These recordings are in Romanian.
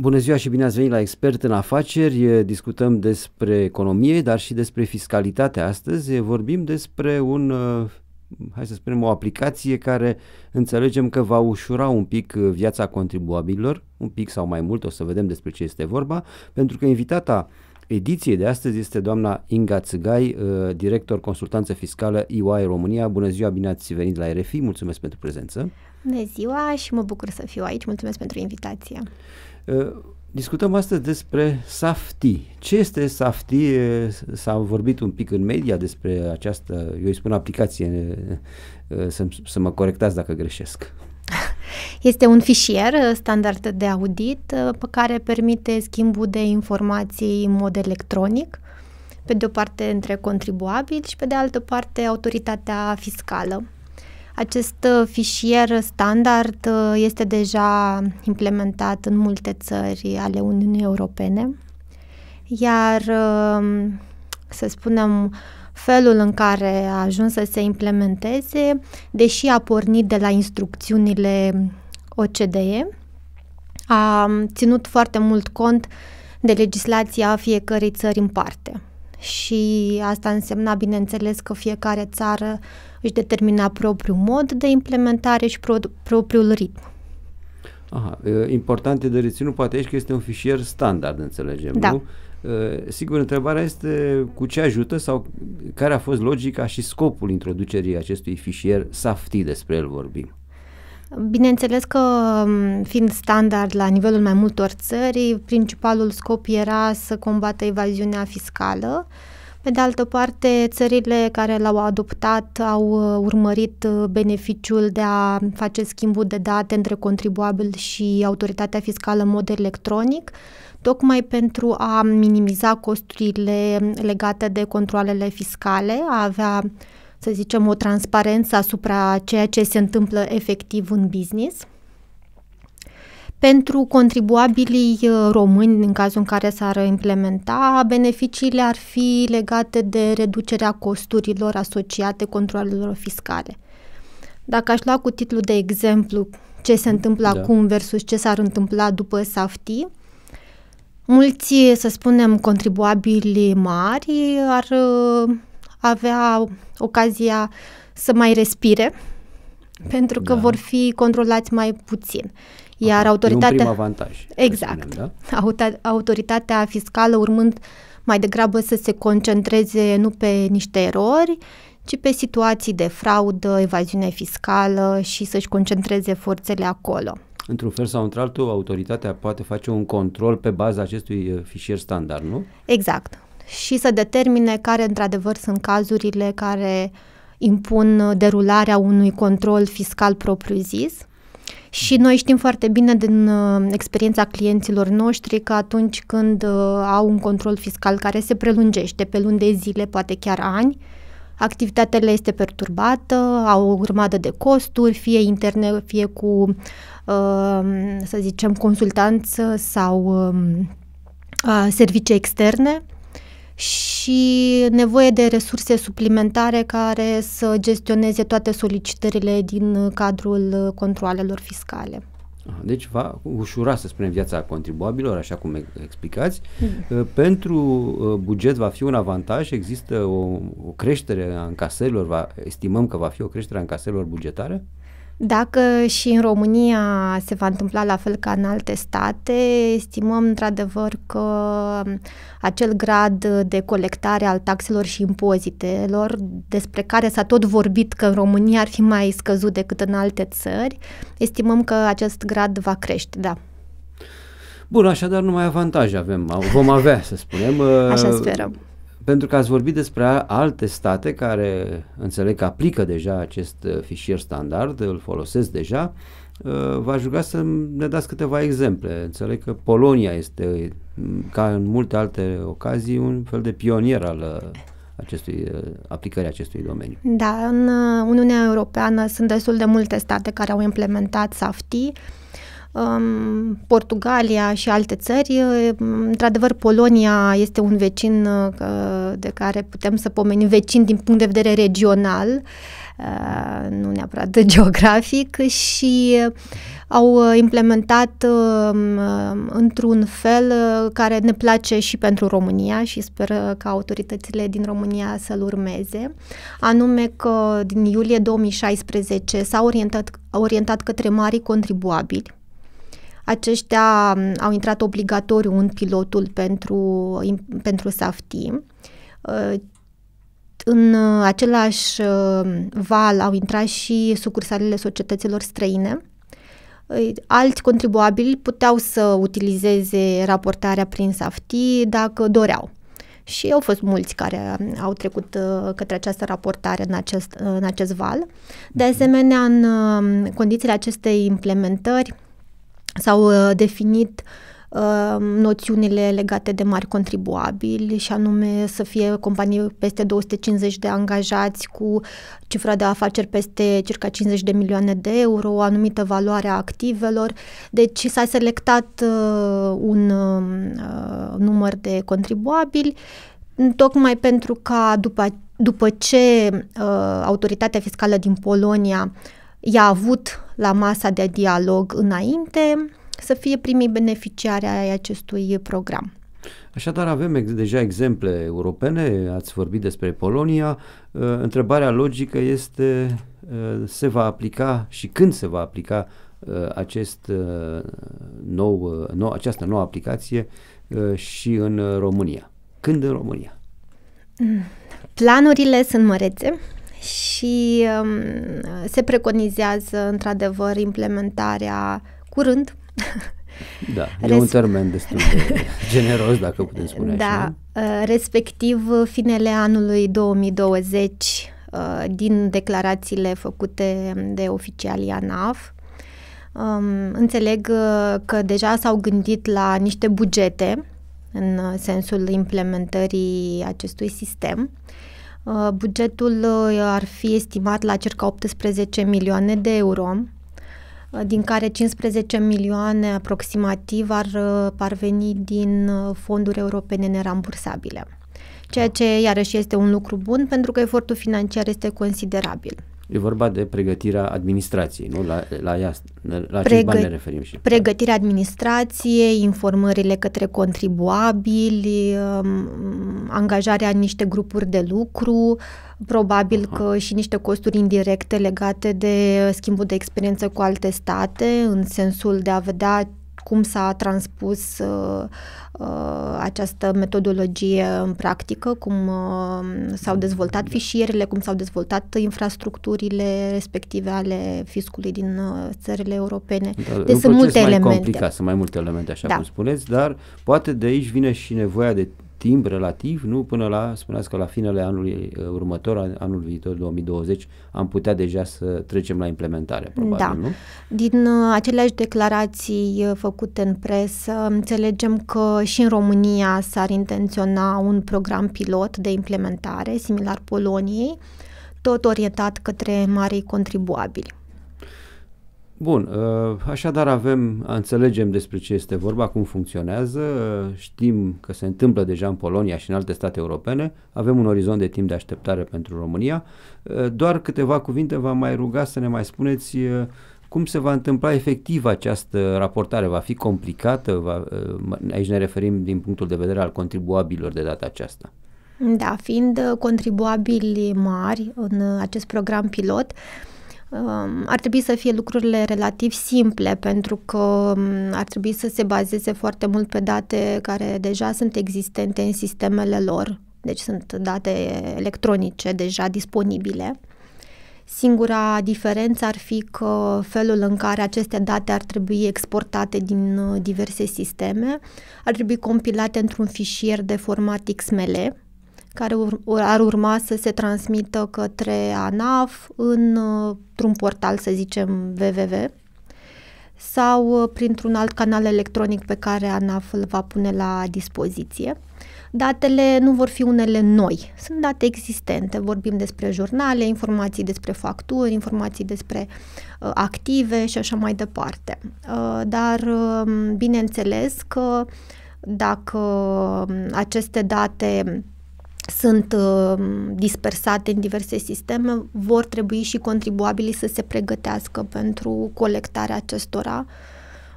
Bună ziua și bine ați venit la Expert în Afaceri. Discutăm despre economie, dar și despre fiscalitate astăzi. Vorbim despre un, uh, hai să spunem, o aplicație care înțelegem că va ușura un pic uh, viața contribuabililor, un pic sau mai mult, o să vedem despre ce este vorba, pentru că invitata ediție de astăzi este doamna Inga Țigai, uh, director consultanță fiscală EY România. Bună ziua, bine ați venit la RFI, mulțumesc pentru prezență. Bună ziua și mă bucur să fiu aici, mulțumesc pentru invitație. Uh, discutăm astăzi despre SAFTI. Ce este SAFTI? Uh, s-a vorbit un pic în media despre această, eu îi spun aplicație, să, să mă corectați dacă greșesc. Este un fișier uh, standard de audit uh, pe care permite schimbul de informații în mod electronic, pe de o parte între contribuabili și pe de altă parte autoritatea fiscală. Acest uh, fișier standard este deja implementat în multe țări ale Uniunii Europene, iar, um, să spunem, felul în care a ajuns să se implementeze, deși a pornit de la instrucțiunile OCDE a ținut foarte mult cont de legislația fiecărei țări în parte. Și asta însemna, bineînțeles, că fiecare țară își determina propriul mod de implementare și pro- propriul ritm. Aha, important e de reținut poate aici că este un fișier standard, înțelegem, da. nu? Sigur, întrebarea este cu ce ajută sau care a fost logica și scopul introducerii acestui fișier SAFTI, despre el vorbim. Bineînțeles că, fiind standard la nivelul mai multor țări, principalul scop era să combată evaziunea fiscală. Pe de altă parte, țările care l-au adoptat au uh, urmărit uh, beneficiul de a face schimbul de date între contribuabil și autoritatea fiscală în mod electronic, tocmai pentru a minimiza costurile legate de controlele fiscale, a avea să zicem, o transparență asupra ceea ce se întâmplă efectiv în business. Pentru contribuabilii uh, români, în cazul în care s-ar implementa, beneficiile ar fi legate de reducerea costurilor asociate controlelor fiscale. Dacă aș lua cu titlul de exemplu ce se întâmplă da. acum versus ce s-ar întâmpla după SAFTI, mulți, să spunem, contribuabili mari ar uh, avea ocazia să mai respire, pentru că da. vor fi controlați mai puțin. Iar Aha, autoritatea. E un prim avantaj. Exact. Spunem, da? Autoritatea fiscală urmând mai degrabă să se concentreze nu pe niște erori, ci pe situații de fraudă, evaziune fiscală și să-și concentreze forțele acolo. Într-un fel sau într-altul, autoritatea poate face un control pe baza acestui uh, fișier standard, nu? Exact și să determine care, într-adevăr, sunt cazurile care impun derularea unui control fiscal propriu-zis. Și noi știm foarte bine din uh, experiența clienților noștri că atunci când uh, au un control fiscal care se prelungește pe luni de zile, poate chiar ani, activitatea le este perturbată, au o grămadă de costuri, fie interne, fie cu, uh, să zicem, consultanță sau um, servicii externe și nevoie de resurse suplimentare care să gestioneze toate solicitările din cadrul controalelor fiscale. Deci va ușura, să spunem, viața contribuabilor, așa cum explicați. Mm. Pentru ă, buget va fi un avantaj, există o, o creștere a încasărilor, va, estimăm că va fi o creștere a încasărilor bugetare? Uh, dacă și în România se va întâmpla la fel ca în alte state, estimăm într-adevăr că um, acel grad de colectare al taxelor și impozitelor, despre care s-a tot vorbit că în România ar fi mai scăzut decât în alte țări, estimăm că acest grad va crește, da. Bun, așadar numai avantaje avem, vom avea, să spunem. Așa uh, sperăm pentru că ați vorbit despre alte state care înțeleg că aplică deja acest uh, fișier standard, îl folosesc deja, uh, v-aș ruga să ne dați câteva exemple. Înțeleg că Polonia este, mm, ca în multe alte ocazii, un fel de pionier al uh, acestui, aplicării acestui domeniu. Da, în Uniunea Europeană sunt destul de multe state care au implementat SAFTI. Portugalia și alte țări. Într-adevăr, Polonia este un vecin uh, de care putem să pomenim vecin din punct de vedere regional, uh, nu neapărat geografic, și au uh, implementat um, într-un fel care ne place și pentru România și sper ca autoritățile din România să-l urmeze, anume că din iulie 2016 s-a orientat, orientat către mari contribuabili aceștia um, au intrat obligatoriu în pilotul pentru, pentru safety. Uh, în același um, val au intrat și sucursalele societăților străine. Uh, alți contribuabili puteau să utilizeze raportarea prin safety dacă doreau și au fost mulți care um, au trecut uh, către această raportare în acest, în acest val. De mhm. asemenea, în condițiile acestei implementări, S-au uh, definit uh, noțiunile legate de mari contribuabili și anume să fie companii peste 250 de angajați cu cifra de afaceri peste circa 50 de milioane de euro, o anumită valoare a activelor. Deci s-a selectat uh, un număr de contribuabili tocmai pentru ca după, după ce autoritatea fiscală din Polonia i-a avut la masa de dialog înainte să fie primii beneficiari ai acestui program. Așadar, avem ex- deja exemple europene, ați vorbit despre Polonia. Uh, întrebarea logică este uh, se va aplica și când se va aplica uh, acest nou, nou, această nouă aplicație și în România. Când în România? Mm. Planurile sunt mărețe și um, se preconizează într-adevăr implementarea curând. Da, Res- e un termen destul de generos, dacă putem spune da, așa. Da, respectiv finele anului 2020 uh, din declarațiile făcute de oficialii ANAF. Um, înțeleg uh, că deja s-au gândit la niște bugete în sensul implementării acestui sistem. Uh, Uh, bugetul uh, ar fi estimat la circa 18 milioane de euro, uh, din care 15 milioane aproximativ ar parveni din fonduri europene nerambursabile, ceea ce iarăși este un lucru bun pentru că efortul financiar este considerabil. E vorba de pregătirea administrației, nu? La, la, ea, la Pregă- bani ne referim și. Pregătirea administrației, informările către contribuabili, um, angajarea în niște grupuri de lucru, probabil Aha. că și niște costuri indirecte legate de schimbul de experiență cu alte state, în sensul de a vedea cum s-a transpus uh, uh, această metodologie în practică, cum uh, s-au dezvoltat fișierele, cum s-au dezvoltat infrastructurile respective ale fiscului din uh, țările europene. Da, deci sunt multe mai elemente. Complicat, sunt mai multe elemente, așa da. cum spuneți, dar poate de aici vine și nevoia de timp relativ, nu până la, spuneați că la finele anului uh, următor, anul viitor 2020, am putea deja să trecem la implementare, probabil, da. nu? Din uh, aceleași declarații uh, făcute în presă, înțelegem că și în România s-ar intenționa un program pilot de implementare, similar Poloniei, tot orientat către marii contribuabili. Bun, uh, așadar avem, înțelegem despre ce este vorba, cum funcționează, știm că se întâmplă deja în Polonia și în alte state europene, avem un orizont de timp de așteptare pentru România. Uh, doar câteva cuvinte v am mai ruga să ne mai spuneți uh, cum se va întâmpla efectiv această raportare? Va fi complicată? Va, aici ne referim din punctul de vedere al contribuabililor de data aceasta. Da, fiind contribuabili mari în acest program pilot, Um, ar trebui să fie lucrurile relativ simple pentru că um, ar trebui să se bazeze foarte mult pe date care deja sunt existente în sistemele lor, deci sunt date electronice deja disponibile. Singura diferență ar fi că felul în care aceste date ar trebui exportate din uh, diverse sisteme ar trebui compilate într-un fișier de format XML, care ur- ar urma să se transmită către ANAF într-un portal, să zicem, www sau printr-un alt canal electronic pe care ANAF îl va pune la dispoziție. Datele nu vor fi unele noi, sunt date existente. Vorbim despre jurnale, informații despre facturi, informații despre uh, active și așa mai departe. Uh, dar, uh, bineînțeles că dacă um, aceste date sunt uh, dispersate în diverse sisteme, vor trebui și contribuabilii să se pregătească pentru colectarea acestora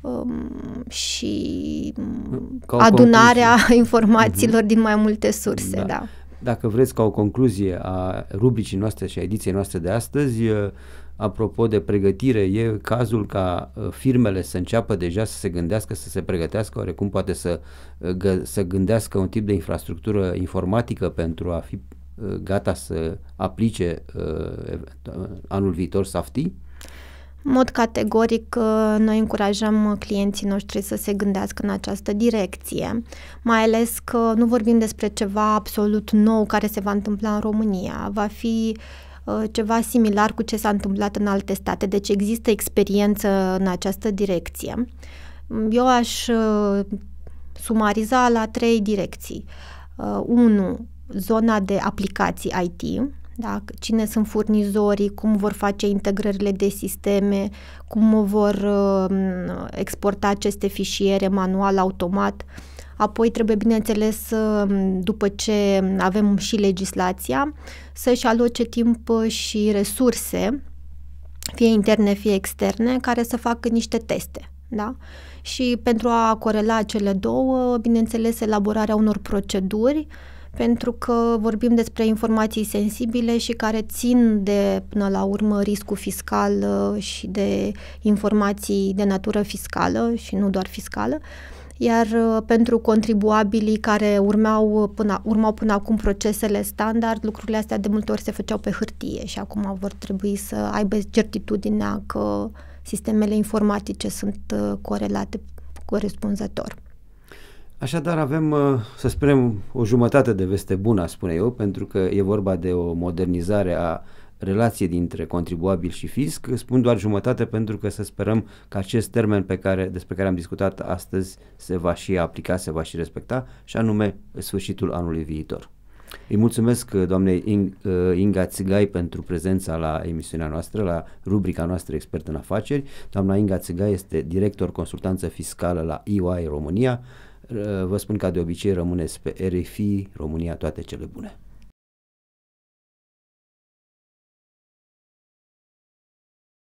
um, și Ca adunarea concluzie. informațiilor uh-huh. din mai multe surse. Da. da. Dacă vreți ca o concluzie a rubricii noastre și a ediției noastre de astăzi, uh, apropo de pregătire, e cazul ca uh, firmele să înceapă deja să se gândească, să se pregătească, oarecum poate să, uh, să gândească un tip de infrastructură informatică pentru a fi gata să aplice anul viitor SAFTI? În mod categoric, uh, noi încurajăm clienții noștri să se gândească în această direcție, mai ales că nu vorbim despre ceva absolut nou care se va întâmpla în România. Va fi uh, ceva similar cu ce s-a întâmplat în alte state, deci există experiență în această direcție. Eu aș uh, sumariza la trei direcții. 1. Zona de aplicații IT, da? cine sunt furnizorii, cum vor face integrările de sisteme, cum vor uh, exporta aceste fișiere manual, automat. Apoi trebuie, bineînțeles, um, după ce avem și legislația, să-și aloce timp și resurse, fie interne, fie externe, care să facă niște teste. Da? Și pentru a corela cele două, bineînțeles, elaborarea unor proceduri uh, pentru că vorbim despre informații sensibile și care țin de, până la urmă, riscul fiscal uh, și de informații de natură fiscală și nu doar fiscală. Iar uh, pentru contribuabilii care urmeau uh, până, urmau până acum procesele standard, lucrurile astea de multe ori se făceau pe hârtie și acum vor trebui să aibă certitudinea că sistemele informatice sunt corelate corespunzător. Așadar avem, uh, să spunem, o jumătate de veste bună, spune eu, pentru că e vorba de o modernizare a relației dintre contribuabil și fisc. Spun doar jumătate pentru că să sperăm că acest termen pe care, despre care am discutat astăzi se va și aplica, se va și respecta, și anume sfârșitul anului viitor. Îi mulțumesc uh, doamnei uh, Inga Țigai pentru prezența la emisiunea noastră, la rubrica noastră Expert în Afaceri. Doamna Inga Țigai este director consultanță fiscală la EY România. Vă spun ca de obicei, rămâneți pe RFI, România, toate cele bune!